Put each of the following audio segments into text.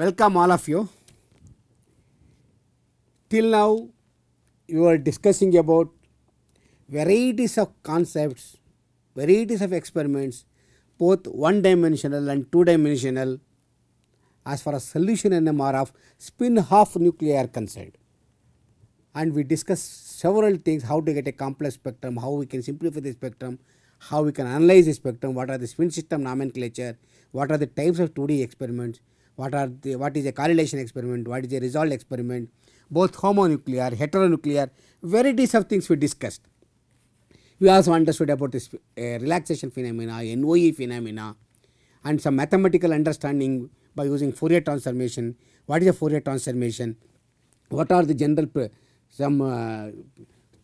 welcome all of you. Till now, we were discussing about varieties of concepts, varieties of experiments, both one dimensional and two dimensional, as far as solution NMR of spin half nuclear concept. concerned. And we discussed several things how to get a complex spectrum, how we can simplify the spectrum, how we can analyze the spectrum, what are the spin system nomenclature, what are the types of 2D experiments, what are the what is a correlation experiment what is a resolved experiment both homonuclear heteronuclear varieties of things we discussed we also understood about this uh, relaxation phenomena noe phenomena and some mathematical understanding by using fourier transformation what is a fourier transformation what are the general uh, some uh,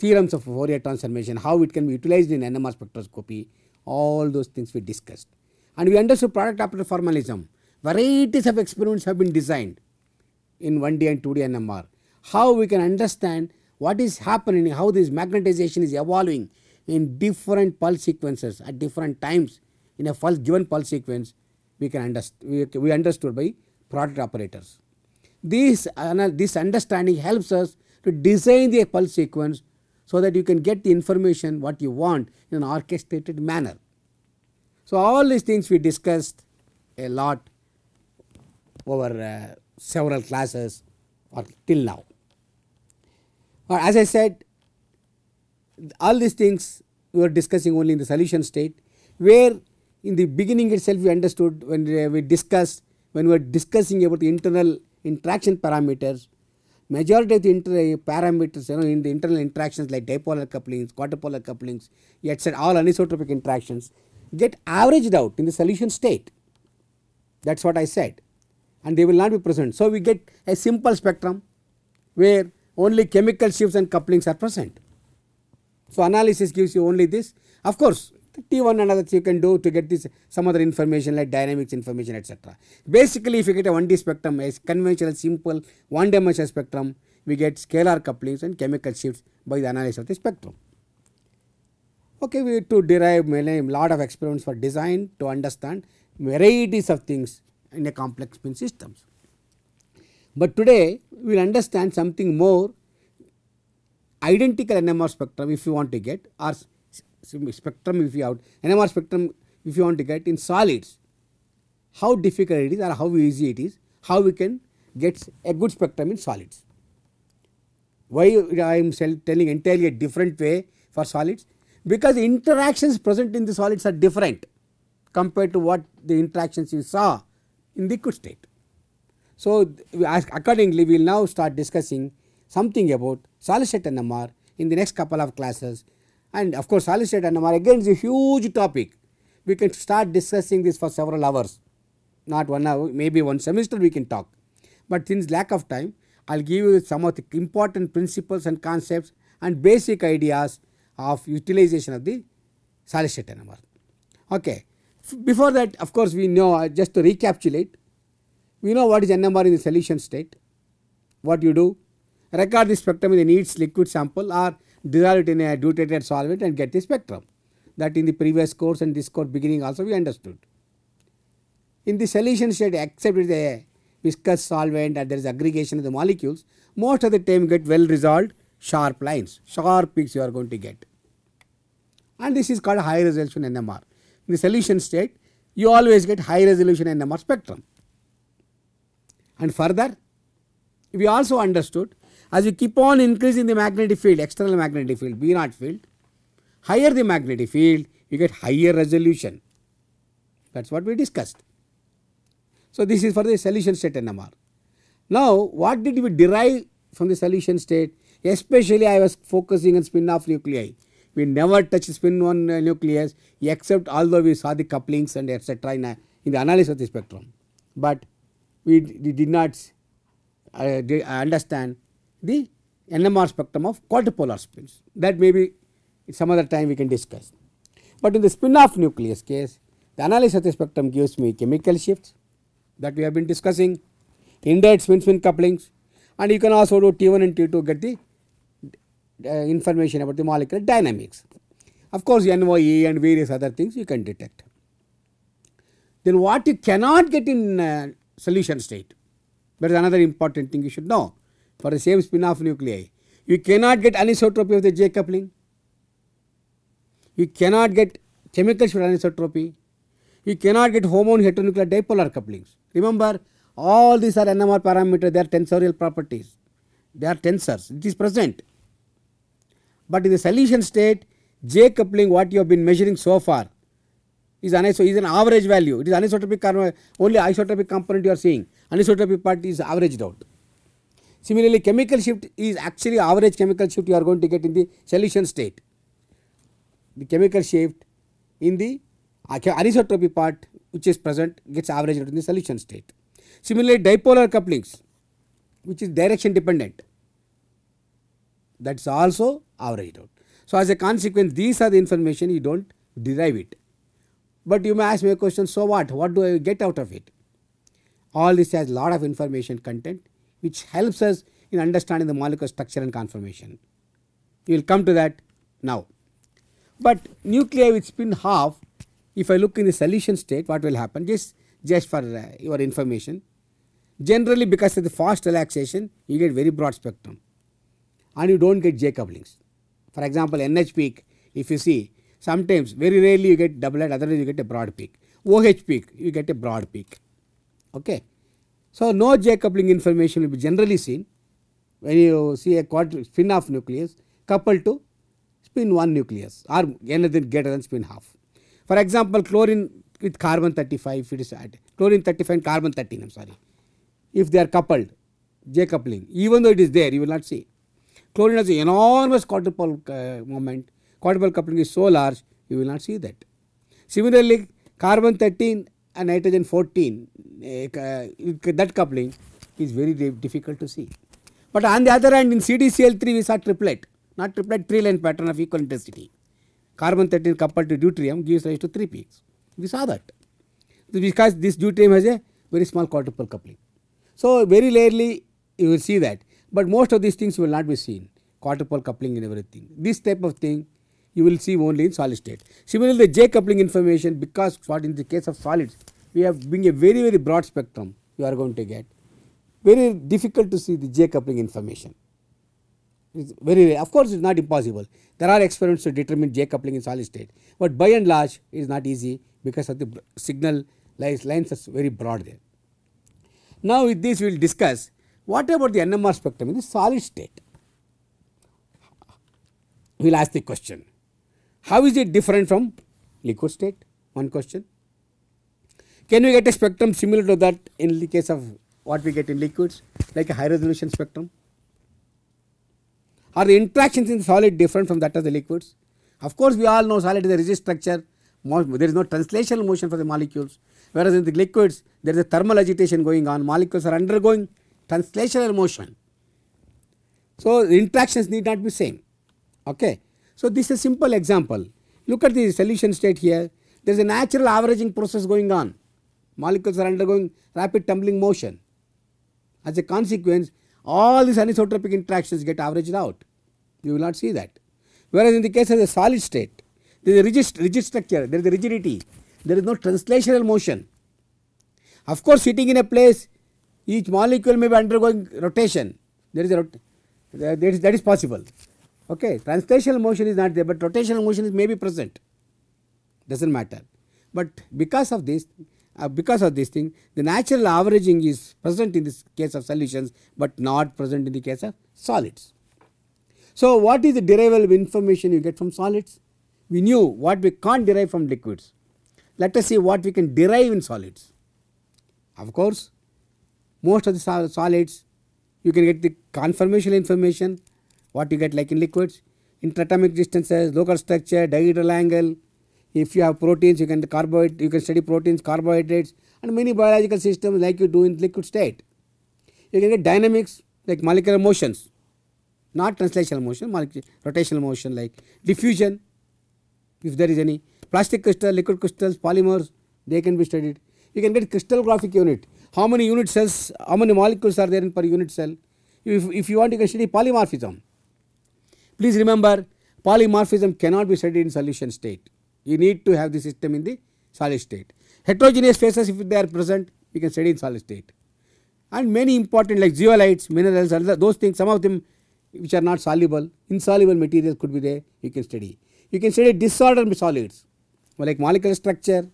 theorems of fourier transformation how it can be utilized in nmr spectroscopy all those things we discussed and we understood product operator formalism varieties of experiments have been designed in 1D and 2D NMR. How we can understand what is happening, how this magnetization is evolving in different pulse sequences at different times in a pulse, given pulse sequence we can understand we, we understood by product operators. This, uh, this understanding helps us to design the pulse sequence so that you can get the information what you want in an orchestrated manner. So, all these things we discussed a lot over uh, several classes or till now. But as I said, all these things we were discussing only in the solution state, where in the beginning itself we understood when uh, we discussed, when we were discussing about the internal interaction parameters, majority of the uh, parameters you know in the internal interactions like dipolar couplings, quadrupolar couplings, etc. all anisotropic interactions get averaged out in the solution state. That is what I said and they will not be present. So, we get a simple spectrum where only chemical shifts and couplings are present. So, analysis gives you only this. Of course, T1 and others you can do to get this some other information like dynamics information etc. Basically, if you get a 1D spectrum as conventional simple one dimensional spectrum, we get scalar couplings and chemical shifts by the analysis of the spectrum. Okay, we to derive many lot of experiments for design to understand varieties of things in a complex spin systems. But today we will understand something more identical NMR spectrum if you want to get or spectrum if you out NMR spectrum if you want to get in solids how difficult it is or how easy it is how we can get a good spectrum in solids. Why I am telling entirely a different way for solids because interactions present in the solids are different compared to what the interactions you saw in liquid state. So, accordingly we will now start discussing something about solid state NMR in the next couple of classes and of course solid state NMR again is a huge topic. We can start discussing this for several hours, not one hour, maybe one semester we can talk. But since lack of time, I will give you some of the important principles and concepts and basic ideas of utilization of the solid state NMR. Okay. Before that of course, we know uh, just to recapitulate, we know what is NMR in the solution state. What you do? Record the spectrum in the needs liquid sample or dissolve it in a deuterated solvent and get the spectrum. That in the previous course and this course beginning also we understood. In the solution state except with a viscous solvent and there is aggregation of the molecules, most of the time get well resolved sharp lines, sharp peaks you are going to get. And this is called high resolution NMR the solution state, you always get high resolution NMR spectrum. And further, we also understood as you keep on increasing the magnetic field, external magnetic field, B naught field, higher the magnetic field, you get higher resolution. That is what we discussed. So, this is for the solution state NMR. Now, what did we derive from the solution state? Especially I was focusing on spin-off nuclei we never touch spin 1 uh, nucleus except although we saw the couplings and etc. In, in the analysis of the spectrum. But we, we did not uh, did uh, understand the NMR spectrum of quadrupolar spins that maybe some other time we can discuss. But in the spin off nucleus case the analysis of the spectrum gives me chemical shifts that we have been discussing, indirect spin spin couplings and you can also do T1 and T2 get the uh, information about the molecular dynamics. Of course, NOE and various other things you can detect. Then what you cannot get in uh, solution state, there is another important thing you should know for the same spin off nuclei. You cannot get anisotropy of the J coupling. You cannot get chemical for anisotropy. You cannot get hormone heteronuclear dipolar couplings. Remember, all these are NMR parameters, they are tensorial properties. They are tensors, it is present. But in the solution state, J coupling what you have been measuring so far is, is an average value. It is anisotropic, only isotropic component you are seeing. Anisotropic part is averaged out. Similarly, chemical shift is actually average chemical shift you are going to get in the solution state. The chemical shift in the anisotropy part which is present gets averaged out in the solution state. Similarly, dipolar couplings which is direction dependent that is also averaged out. So, as a consequence these are the information you do not derive it. But you may ask me a question so what what do I get out of it? All this has lot of information content which helps us in understanding the molecular structure and conformation. You will come to that now. But nuclei with spin half if I look in the solution state what will happen just just for uh, your information generally because of the fast relaxation you get very broad spectrum and you do not get J couplings. For example, NH peak, if you see, sometimes very rarely you get double head, otherwise you get a broad peak. OH peak, you get a broad peak. Okay. So, no J coupling information will be generally seen when you see a quadru spin off nucleus coupled to spin 1 nucleus or anything greater than spin half. For example, chlorine with carbon 35, if it is at chlorine 35 and carbon 13, I am sorry. If they are coupled, J coupling, even though it is there, you will not see. Chlorine has an enormous quadrupole uh, moment. Quadrupole coupling is so large, you will not see that. Similarly, carbon 13 and nitrogen 14, uh, that coupling is very difficult to see. But on the other hand, in CDCl3, we saw triplet, not triplet, three line pattern of equal intensity. Carbon 13 coupled to deuterium gives rise to three peaks. We saw that because this deuterium has a very small quadruple coupling. So, very rarely you will see that. But most of these things will not be seen, quadrupole coupling and everything. This type of thing you will see only in solid state. Similarly, the J coupling information because what in the case of solids, we have being a very very broad spectrum you are going to get. Very difficult to see the J coupling information. It's very Of course, it's not impossible. There are experiments to determine J coupling in solid state, but by and large, it is not easy because of the signal lines, lines are very broad there. Now, with this, we will discuss what about the NMR spectrum in the solid state? We will ask the question, how is it different from liquid state? One question. Can we get a spectrum similar to that in the case of what we get in liquids, like a high resolution spectrum? Are the interactions in solid different from that of the liquids? Of course, we all know solid is a rigid structure, there is no translational motion for the molecules, whereas in the liquids, there is a thermal agitation going on, molecules are undergoing translational motion. So, interactions need not be same. Okay. So, this is a simple example. Look at the solution state here. There is a natural averaging process going on. Molecules are undergoing rapid tumbling motion. As a consequence, all these anisotropic interactions get averaged out. You will not see that. Whereas, in the case of the solid state, there is a rigid, rigid structure, there is a rigidity, there is no translational motion. Of course, sitting in a place each molecule may be undergoing rotation. There is a rot that is, that is possible. Okay, translational motion is not there, but rotational motion is may be present. Doesn't matter. But because of this, uh, because of this thing, the natural averaging is present in this case of solutions, but not present in the case of solids. So, what is the derivable information you get from solids? We knew what we can't derive from liquids. Let us see what we can derive in solids. Of course, most of the solids you can get the conformational information what you get like in liquids interatomic distances local structure dihedral angle if you have proteins you can carbohydrate you can study proteins carbohydrates and many biological systems like you do in liquid state you can get dynamics like molecular motions not translational motion rotational motion like diffusion if there is any plastic crystal liquid crystals polymers they can be studied you can get crystallographic unit how many unit cells, how many molecules are there in per unit cell. If, if you want you can study polymorphism. Please remember polymorphism cannot be studied in solution state. You need to have the system in the solid state. Heterogeneous phases if they are present we can study in solid state. And many important like zeolites, minerals and those things some of them which are not soluble, insoluble materials could be there you can study. You can study disorder solids like molecular structure,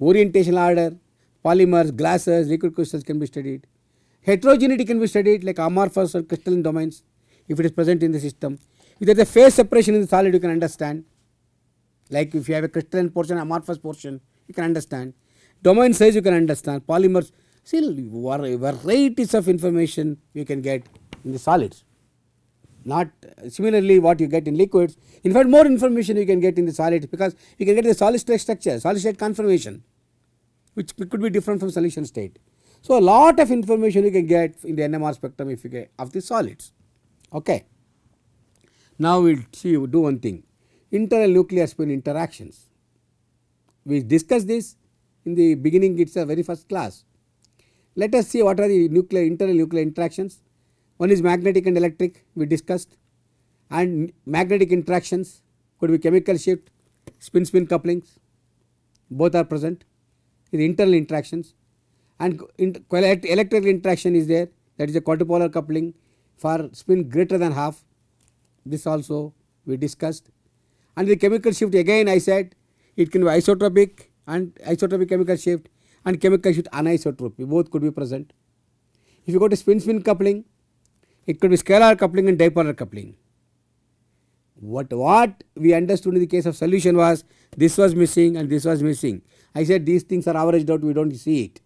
orientation order, polymers, glasses, liquid crystals can be studied. Heterogeneity can be studied like amorphous or crystalline domains if it is present in the system. If there is a phase separation in the solid you can understand like if you have a crystalline portion, amorphous portion you can understand. Domain size you can understand, polymers, see varieties of information you can get in the solids. Not similarly what you get in liquids, in fact more information you can get in the solids because you can get the solid state structure, solid state conformation which could be different from solution state. So, a lot of information you can get in the NMR spectrum if you get of the solids. Okay. Now, we will see do one thing internal nuclear spin interactions. We discussed this in the beginning It's a very first class. Let us see what are the nuclear internal nuclear interactions. One is magnetic and electric we discussed and magnetic interactions could be chemical shift, spin spin couplings both are present is internal interactions and electrical interaction is there that is a quadrupolar coupling for spin greater than half this also we discussed and the chemical shift again I said it can be isotropic and isotropic chemical shift and chemical shift anisotropy both could be present. If you go to spin spin coupling it could be scalar coupling and dipolar coupling what what we understood in the case of solution was this was missing and this was missing. I said these things are averaged out, we don't see it.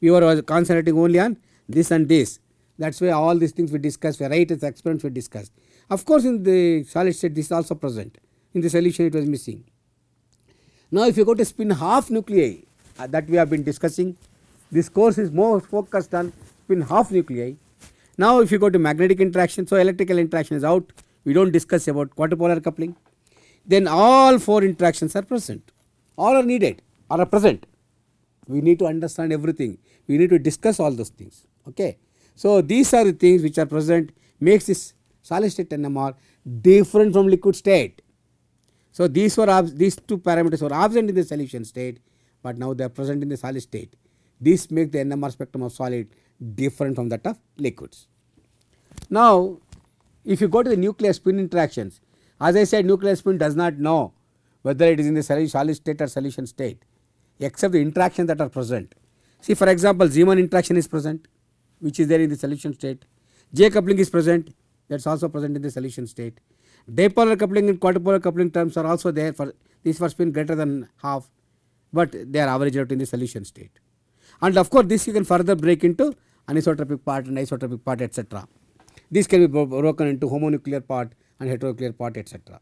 We were concentrating only on this and this. That's why all these things we discussed, varieties, experiments we discussed. Of course, in the solid state, this is also present. In the solution, it was missing. Now, if you go to spin half nuclei uh, that we have been discussing, this course is more focused on spin half nuclei. Now, if you go to magnetic interaction, so electrical interaction is out we do not discuss about quadrupolar coupling, then all four interactions are present, all are needed or are present. We need to understand everything, we need to discuss all those things. Okay. So, these are the things which are present makes this solid state NMR different from liquid state. So, these were these two parameters were absent in the solution state, but now they are present in the solid state. This makes the NMR spectrum of solid different from that of liquids. Now, if you go to the nuclear spin interactions, as I said nuclear spin does not know whether it is in the solid state or solution state except the interactions that are present. See for example, Zeeman interaction is present which is there in the solution state, J coupling is present that is also present in the solution state. Dipolar coupling and quadrupolar coupling terms are also there for these for spin greater than half, but they are averaged out in the solution state. And of course, this you can further break into anisotropic part and isotropic part etc. This can be broken into homonuclear part and heteronuclear part etc.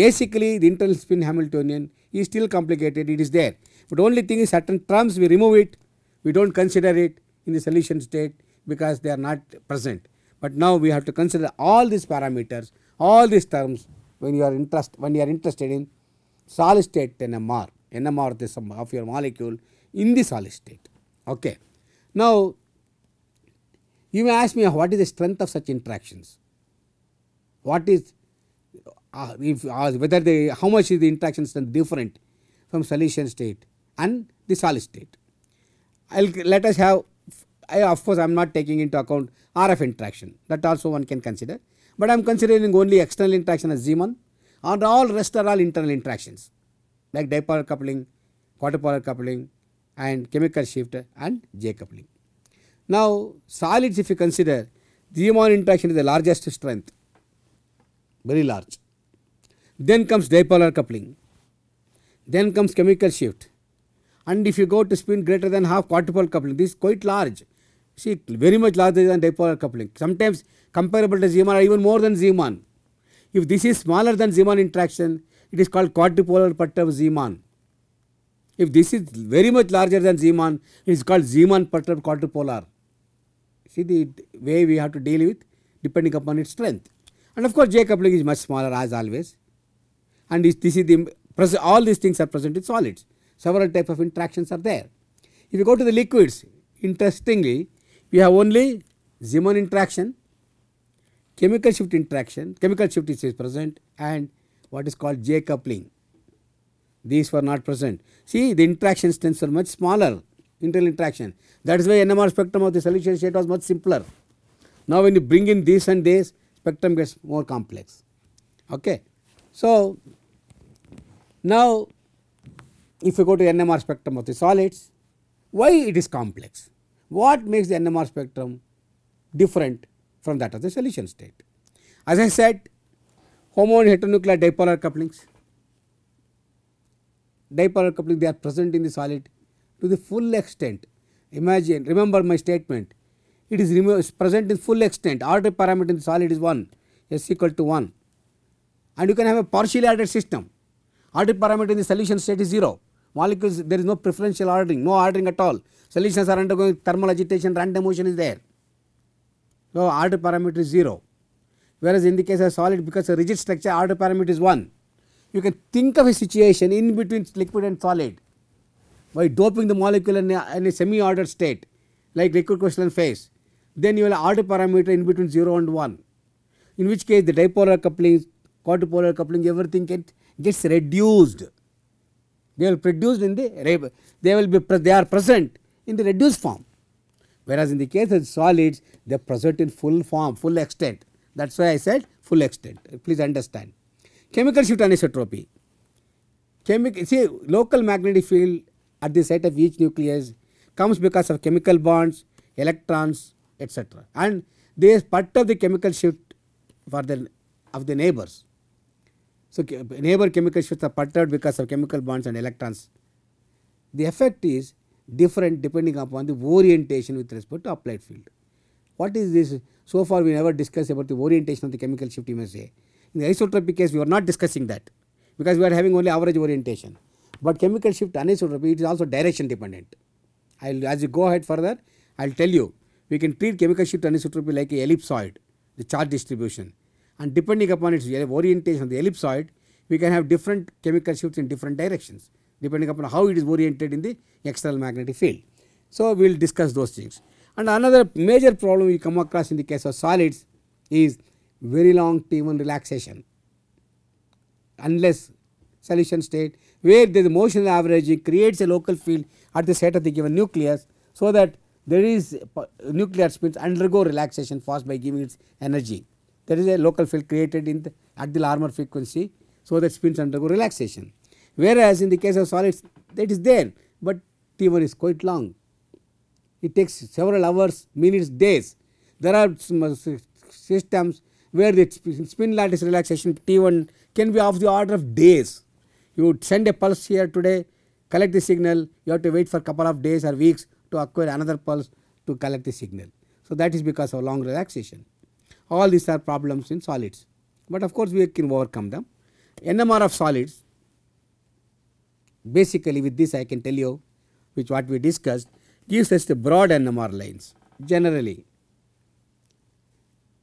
Basically the internal spin Hamiltonian is still complicated, it is there. But only thing is certain terms we remove it, we do not consider it in the solution state because they are not present. But now we have to consider all these parameters, all these terms when you are interest when you are interested in solid state NMR, NMR of your molecule in the solid state. Okay. Now you may ask me ah, what is the strength of such interactions? What is, uh, if, uh, whether they, how much is the interaction strength different from solution state and the solid state? I'll, let us have, I, of course, I am not taking into account RF interaction that also one can consider, but I am considering only external interaction as Z1 and all rest are all internal interactions like dipolar coupling, quadrupolar coupling and chemical shift and J coupling. Now, solids, if you consider, Zeeman interaction is the largest strength, very large. Then comes dipolar coupling. Then comes chemical shift. And if you go to spin greater than half quadrupole coupling, this is quite large. See, very much larger than dipolar coupling. Sometimes comparable to Zeeman or even more than Zeeman. If this is smaller than Zeeman interaction, it is called quadrupolar perturb of Zeeman. If this is very much larger than Zeeman, it is called Zeeman perturb quadrupolar. See the way we have to deal with depending upon its strength. And of course, J coupling is much smaller as always. And this, this is the all these things are present in solids. Several type of interactions are there. If you go to the liquids, interestingly, we have only Zeeman interaction, chemical shift interaction, chemical shift is present and what is called J coupling. These were not present. See the interaction strengths are much smaller internal interaction. That is why NMR spectrum of the solution state was much simpler. Now when you bring in this and this, spectrum gets more complex. Okay. So now if you go to NMR spectrum of the solids, why it is complex? What makes the NMR spectrum different from that of the solution state? As I said, homo and heteronuclear dipolar couplings, dipolar coupling they are present in the solid to the full extent. Imagine, remember my statement, it is present in full extent, order parameter in solid is 1, s equal to 1. And you can have a partially ordered system, order parameter in the solution state is 0, molecules there is no preferential ordering, no ordering at all, solutions are undergoing thermal agitation, random motion is there. So, order parameter is 0, whereas in the case of solid because a rigid structure order parameter is 1. You can think of a situation in between liquid and solid by doping the molecule in a, in a semi-ordered state like liquid crystalline phase, then you will order parameter in between 0 and 1. In which case the dipolar coupling, quadrupolar coupling, everything get, gets reduced. They will produce in the they will be they are present in the reduced form. Whereas in the case of solids, they are present in full form, full extent. That is why I said full extent. Please understand. Chemical shift anisotropy. Chemical see local magnetic field at the site of each nucleus comes because of chemical bonds, electrons, etc. And this part of the chemical shift for the of the neighbors. So, neighbor chemical shifts are perturbed because of chemical bonds and electrons. The effect is different depending upon the orientation with respect to applied field. What is this? So far we never discussed about the orientation of the chemical shift you may say. In the isotropic case we are not discussing that because we are having only average orientation. But chemical shift, anisotropy it is also direction dependent. I'll, as you go ahead further, I will tell you, we can treat chemical shift anisotropy like a ellipsoid, the charge distribution. And depending upon its orientation of the ellipsoid, we can have different chemical shifts in different directions, depending upon how it is oriented in the external magnetic field. So, we will discuss those things. And another major problem we come across in the case of solids is very long T1 relaxation. Unless solution state where the motion averaging creates a local field at the set of the given nucleus so that there is nuclear spins undergo relaxation force by giving its energy. There is a local field created in the, at the Larmor frequency so that spins undergo relaxation. Whereas in the case of solids that is there, but T1 is quite long. It takes several hours, minutes, days. There are uh, systems where the spin lattice relaxation T1 can be of the order of days. You would send a pulse here today, collect the signal, you have to wait for a couple of days or weeks to acquire another pulse to collect the signal. So, that is because of long relaxation. All these are problems in solids, but of course, we can overcome them. NMR of solids basically with this I can tell you which what we discussed gives us the broad NMR lines generally.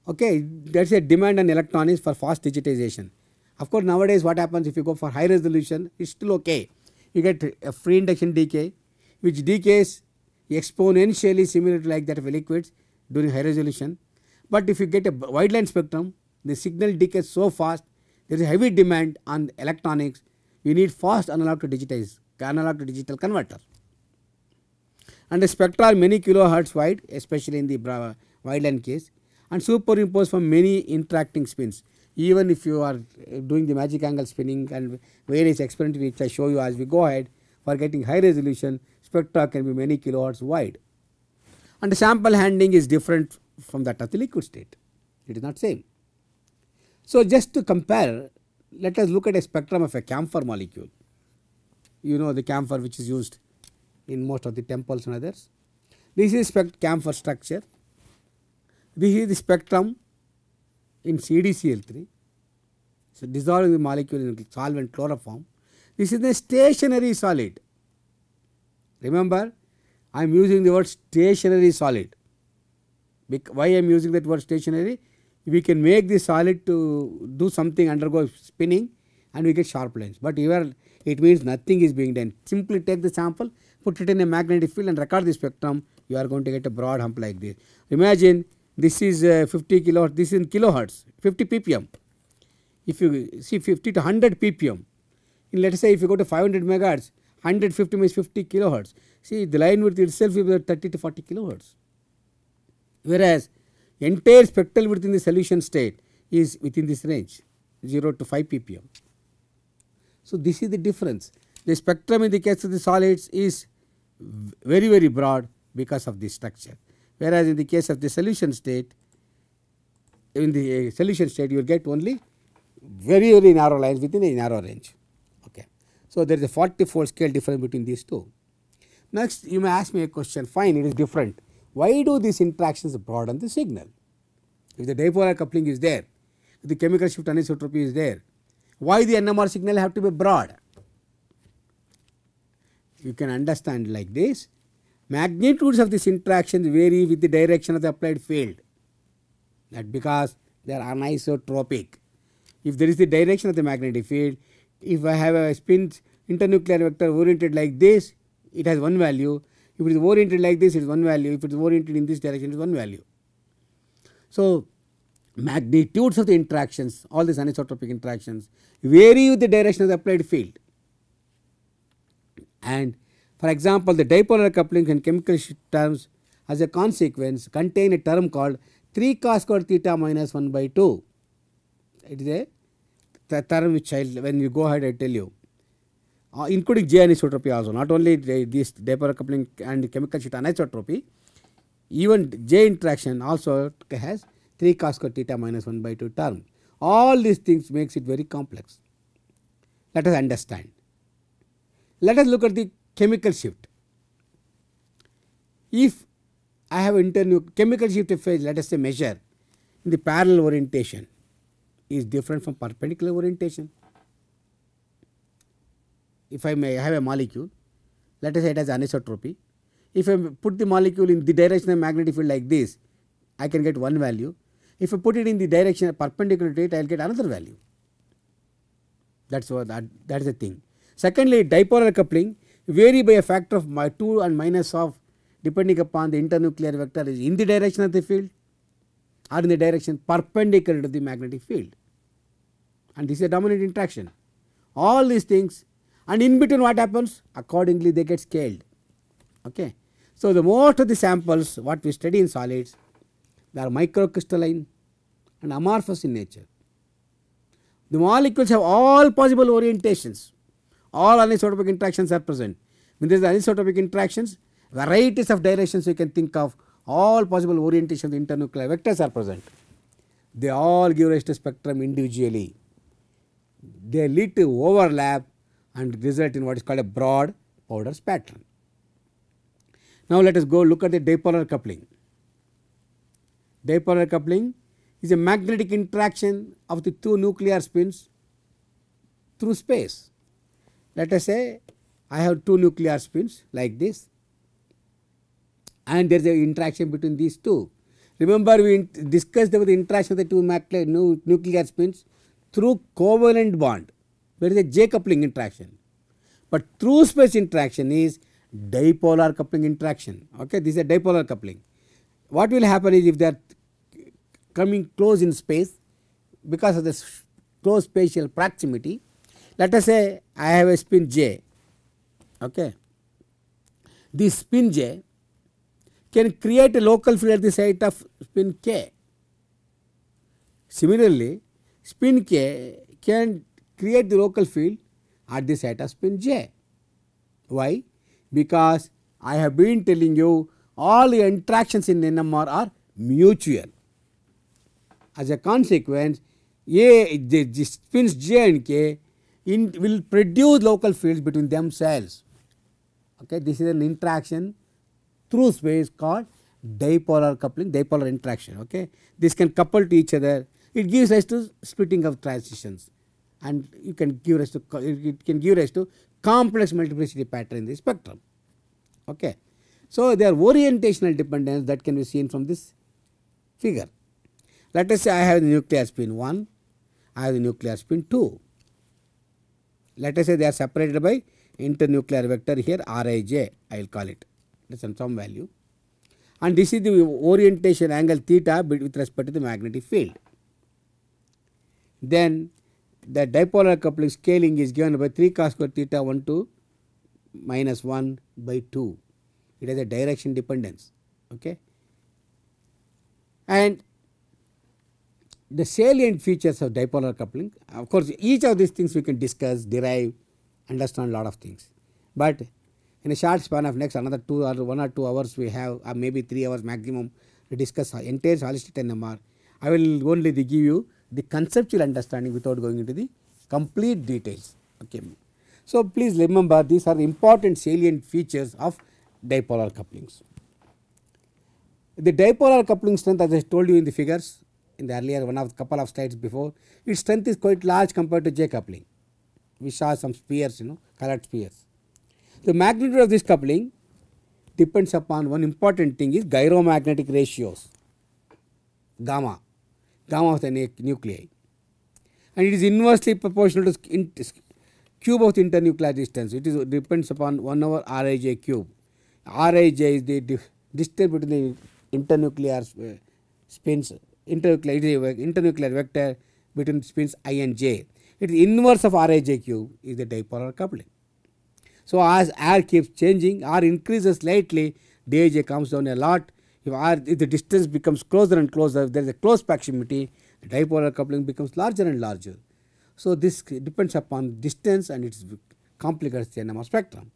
Okay, that is a demand on electronics for fast digitization. Of course, nowadays what happens if you go for high resolution, it's still okay. You get a free induction decay, which decays exponentially similar to like that of liquids during high resolution. But if you get a wide line spectrum, the signal decays so fast, there is heavy demand on electronics. You need fast analog to digitize, analog to digital converter. And the spectra are many kilohertz wide, especially in the wide line case, and superimposed from many interacting spins even if you are uh, doing the magic angle spinning and various experiments which I show you as we go ahead for getting high resolution spectra can be many kilohertz wide and the sample handling is different from that of the liquid state it is not same. So, just to compare let us look at a spectrum of a camphor molecule you know the camphor which is used in most of the temples and others this is camphor structure this is the spectrum in CDCl3, so dissolving the molecule in solvent chloroform. This is a stationary solid. Remember, I am using the word stationary solid. why I am using that word stationary? We can make the solid to do something, undergo spinning and we get sharp lines. But here it means nothing is being done. Simply take the sample, put it in a magnetic field and record the spectrum. You are going to get a broad hump like this. Imagine this is uh, 50 kilohertz, this is in kilohertz, 50 ppm. If you see 50 to 100 ppm, in let us say if you go to 500 megahertz, 150 means 50 kilohertz. See the line width itself is 30 to 40 kilohertz. Whereas, entire spectral width in the solution state is within this range 0 to 5 ppm. So, this is the difference. The spectrum in the case of the solids is very very broad because of the structure whereas in the case of the solution state in the uh, solution state you will get only very very narrow lines within a narrow range. Okay. So, there is a 40 fold scale difference between these two. Next you may ask me a question fine it is different why do these interactions broaden the signal? If the dipolar coupling is there, if the chemical shift anisotropy is there, why the NMR signal have to be broad? You can understand like this magnitudes of this interaction vary with the direction of the applied field that because they are anisotropic. If there is the direction of the magnetic field, if I have a spin internuclear vector oriented like this, it has one value. If it is oriented like this, it is one value. If it is oriented in this direction, it is one value. So, magnitudes of the interactions, all these anisotropic interactions vary with the direction of the applied field. And for example, the dipolar couplings in chemical terms as a consequence contain a term called 3 cos square theta minus 1 by 2. It is a th term which I will when you go ahead I tell you uh, including J anisotropy also not only this dipolar coupling and chemical sheet anisotropy even J interaction also has 3 cos square theta minus 1 by 2 term. All these things makes it very complex. Let us understand. Let us look at the chemical shift. If I have internal chemical shift effect, phase, let us say measure in the parallel orientation is different from perpendicular orientation. If I may have a molecule, let us say it has anisotropy. If I put the molecule in the direction of magnetic field like this, I can get one value. If I put it in the direction perpendicular to it, I will get another value. That's what that, that is the thing. Secondly, dipolar coupling vary by a factor of 2 and minus of depending upon the internuclear vector is in the direction of the field or in the direction perpendicular to the magnetic field and this is a dominant interaction. All these things and in between what happens accordingly they get scaled. Okay. So, the most of the samples what we study in solids they are microcrystalline and amorphous in nature. The molecules have all possible orientations all anisotropic interactions are present. When there is anisotropic interactions, varieties of directions you can think of, all possible orientations internuclear vectors are present. They all give rise to spectrum individually. They lead to overlap and result in what is called a broad Powder's pattern. Now, let us go look at the dipolar coupling. Dipolar coupling is a magnetic interaction of the two nuclear spins through space. Let us say I have two nuclear spins like this and there is an interaction between these two. Remember we discussed about the interaction of the two nuclear spins through covalent bond where is a J coupling interaction. But through space interaction is dipolar coupling interaction. Okay, this is a dipolar coupling. What will happen is if they are coming close in space because of the close spatial proximity, let us say I have a spin J. Okay. This spin J can create a local field at the site of spin K. Similarly, spin K can create the local field at the site of spin J. Why? Because I have been telling you all the interactions in NMR are mutual. As a consequence, A, the, the spins J and K in will produce local fields between themselves. Okay, this is an interaction through space called dipolar coupling, dipolar interaction. Okay, this can couple to each other. It gives rise to splitting of transitions, and you can give rise to it can give rise to complex multiplicity pattern in the spectrum. Okay, so there are orientational dependence that can be seen from this figure. Let us say I have the nuclear spin 1, I have the nuclear spin 2. Let us say they are separated by internuclear vector here Rij I will call it at some value and this is the orientation angle theta with respect to the magnetic field. Then the dipolar coupling scaling is given by 3 cos square theta 1 to minus 1 by 2. It has a direction dependence. Okay. And the salient features of dipolar coupling of course each of these things we can discuss derive understand lot of things but in a short span of next another 2 or 1 or 2 hours we have or maybe 3 hours maximum to discuss entire solid NMR I will only give you the conceptual understanding without going into the complete details okay so please remember these are important salient features of dipolar couplings the dipolar coupling strength as I told you in the figures in the earlier one of couple of slides before, its strength is quite large compared to J coupling. We saw some spheres, you know, colored spheres. The magnitude of this coupling depends upon one important thing is gyromagnetic ratios, gamma, gamma of the nuclei. And it is inversely proportional to cube of the internuclear distance. It is depends upon 1 over Rij cube. Rij is the distance between the internuclear uh, spins internuclear, internuclear vector between spins i and j. It is inverse of RIJQ is the dipolar coupling. So, as R keeps changing, R increases slightly, Dij comes down a lot. If, R, if the distance becomes closer and closer, if there is a close proximity, the dipolar coupling becomes larger and larger. So, this depends upon distance and it complicates the NMR spectrum.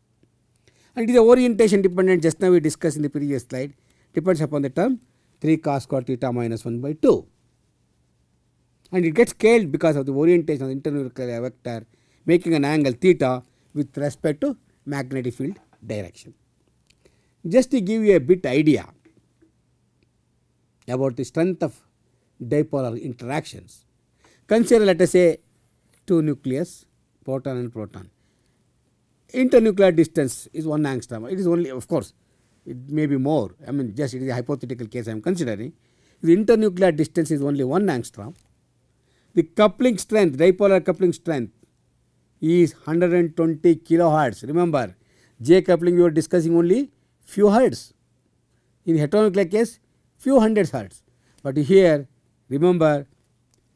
And it is orientation dependent, just now we discussed in the previous slide, depends upon the term 3 cos square theta minus 1 by 2. And it gets scaled because of the orientation of the internal vector making an angle theta with respect to magnetic field direction. Just to give you a bit idea about the strength of dipolar interactions, consider let us say two nucleus, proton and proton. Internuclear distance is 1 angstrom, it is only of course it may be more. I mean, just it is a hypothetical case I am considering. The internuclear distance is only 1 angstrom. The coupling strength, dipolar coupling strength is 120 kilohertz. Remember, J coupling we were discussing only few hertz. In heteronuclear case, few hundred hertz. But here, remember,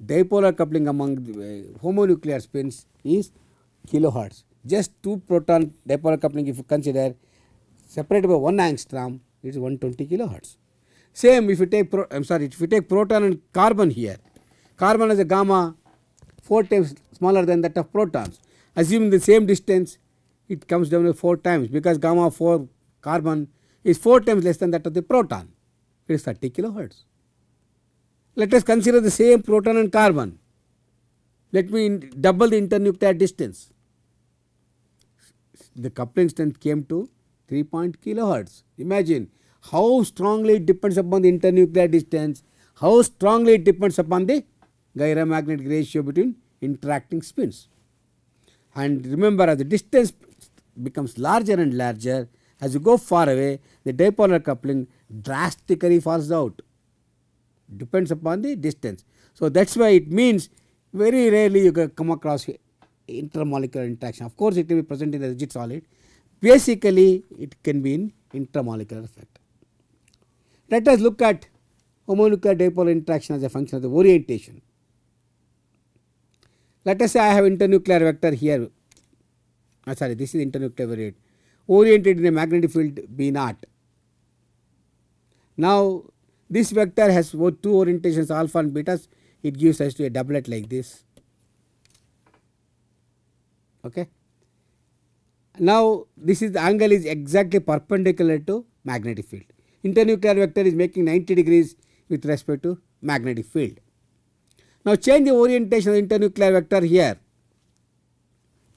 dipolar coupling among the, uh, homonuclear spins is kilohertz. Just two proton dipolar coupling if you consider separated by 1 angstrom it is 120 kilohertz. Same if you take pro, I am sorry if you take proton and carbon here, carbon has a gamma 4 times smaller than that of protons. Assuming the same distance, it comes down to 4 times because gamma 4 carbon is 4 times less than that of the proton. It is 30 kilohertz. Let us consider the same proton and carbon. Let me double the internuclear distance. The coupling strength came to 3.0 kilohertz. Imagine how strongly it depends upon the internuclear distance, how strongly it depends upon the gyromagnetic ratio between interacting spins. And remember as the distance becomes larger and larger, as you go far away, the dipolar coupling drastically falls out, depends upon the distance. So, that is why it means very rarely you can come across intermolecular interaction. Of course, it will be present in the rigid solid, Basically, it can be in intramolecular effect. Let us look at homonuclear dipole interaction as a function of the orientation. Let us say I have internuclear vector here, ah, sorry this is internuclear vector oriented in a magnetic field B naught. Now, this vector has two orientations alpha and beta, it gives us to a doublet like this. Okay. Now this is the angle is exactly perpendicular to magnetic field. Internuclear vector is making 90 degrees with respect to magnetic field. Now change the orientation of the internuclear vector here.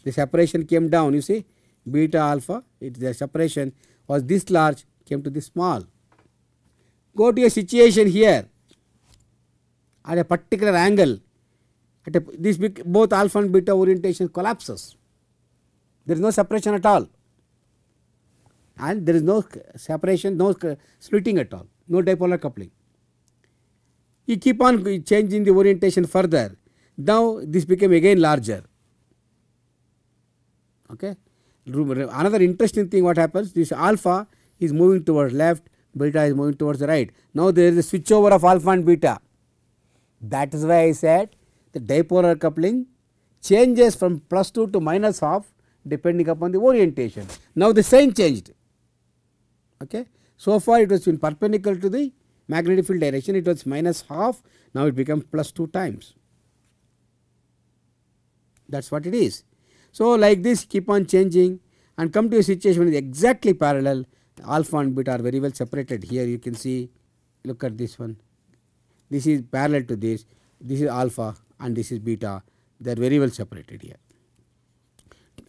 The separation came down you see beta alpha Its the separation was this large came to this small. Go to a situation here at a particular angle at a, this both alpha and beta orientation collapses there is no separation at all and there is no separation, no splitting at all, no dipolar coupling. You keep on changing the orientation further, now this became again larger. Okay. Another interesting thing what happens, this alpha is moving towards left, beta is moving towards the right. Now there is a switch over of alpha and beta. That is why I said the dipolar coupling changes from plus 2 to minus half depending upon the orientation. Now, the sign changed. Okay. So far, it was in perpendicular to the magnetic field direction, it was minus half, now it becomes plus 2 times. That is what it is. So, like this keep on changing and come to a situation when it is exactly parallel, alpha and beta are very well separated. Here you can see, look at this one, this is parallel to this, this is alpha and this is beta, they are very well separated here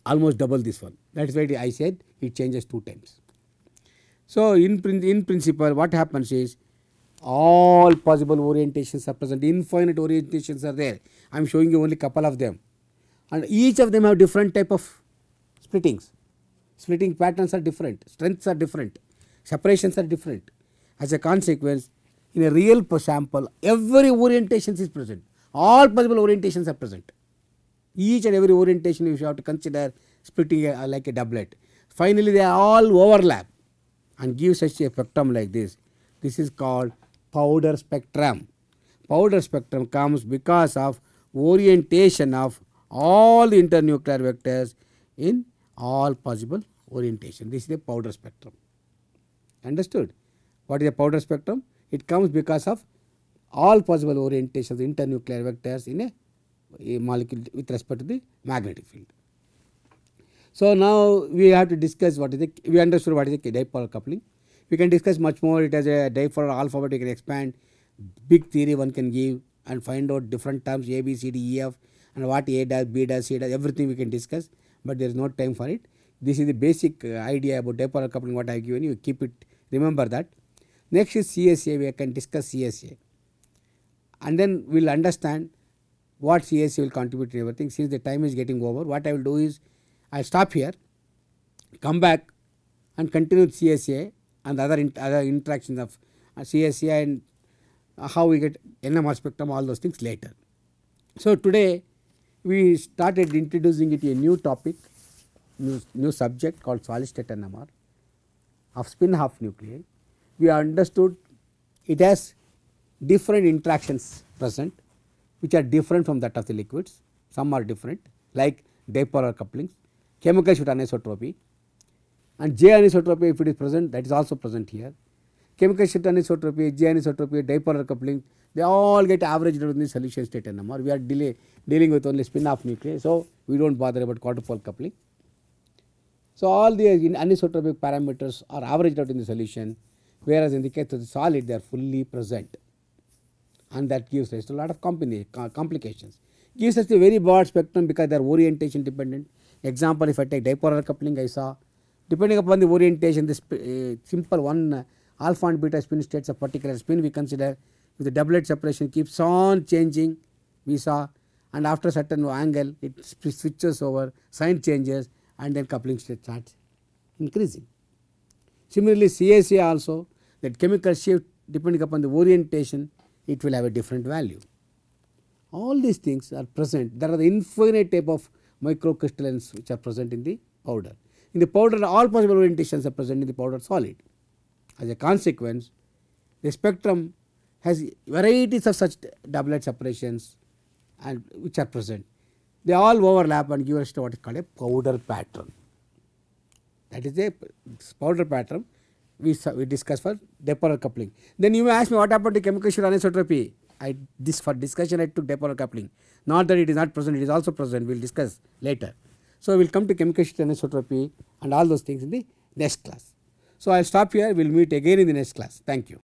almost double this one. That is why I said it changes two times. So, in, in principle what happens is all possible orientations are present, infinite orientations are there. I am showing you only couple of them and each of them have different type of splittings. Splitting patterns are different, strengths are different, separations are different. As a consequence, in a real sample, every orientations is present, all possible orientations are present. Each and every orientation you have to consider splitting a, uh, like a doublet. Finally, they all overlap and give such a spectrum like this. This is called powder spectrum. Powder spectrum comes because of orientation of all the internuclear vectors in all possible orientation. This is the powder spectrum. Understood? What is a powder spectrum? It comes because of all possible orientations of internuclear vectors in a a molecule with respect to the magnetic field. So, now we have to discuss what is the we understood what is the dipole coupling. We can discuss much more it has a dipole alphabet you can expand big theory one can give and find out different terms A B C D E F and what A does, B does, C does. everything we can discuss, but there is no time for it. This is the basic uh, idea about dipole coupling what I have given you keep it remember that. Next is CSA we can discuss CSA and then we will understand what CSA will contribute to everything since the time is getting over what I will do is I will stop here come back and continue with CSA and other in, other interactions of uh, CSA and uh, how we get NMR spectrum all those things later. So, today we started introducing it a new topic new, new subject called solid state NMR of spin half nuclei. We understood it has different interactions present which are different from that of the liquids, some are different like dipolar couplings, chemical shift anisotropy and J anisotropy if it is present that is also present here. Chemical shift anisotropy, J anisotropy, dipolar coupling they all get averaged out in the solution state NMR. We are delay, dealing with only spin off nuclei. So, we do not bother about quadrupole coupling. So, all the anisotropic parameters are averaged out in the solution whereas in the case of the solid they are fully present and that gives rise to a lot of complications. Gives us a very broad spectrum because they are orientation dependent. Example if I take dipolar coupling I saw depending upon the orientation this uh, simple one uh, alpha and beta spin states of particular spin we consider if the doublet separation keeps on changing we saw and after certain angle it switches over sign changes and then coupling state starts increasing. Similarly, CAC also that chemical shift depending upon the orientation it will have a different value. All these things are present, there are the infinite type of microcrystallines which are present in the powder. In the powder all possible orientations are present in the powder solid. As a consequence, the spectrum has varieties of such doublet separations and which are present. They all overlap and give us what is called a powder pattern. That is a powder pattern we, we discussed for depolar coupling. Then you may ask me what happened to chemical shear anisotropy. I this for discussion I took depolar coupling. Not that it is not present, it is also present, we will discuss later. So, we will come to chemical shear anisotropy and all those things in the next class. So, I will stop here, we will meet again in the next class. Thank you.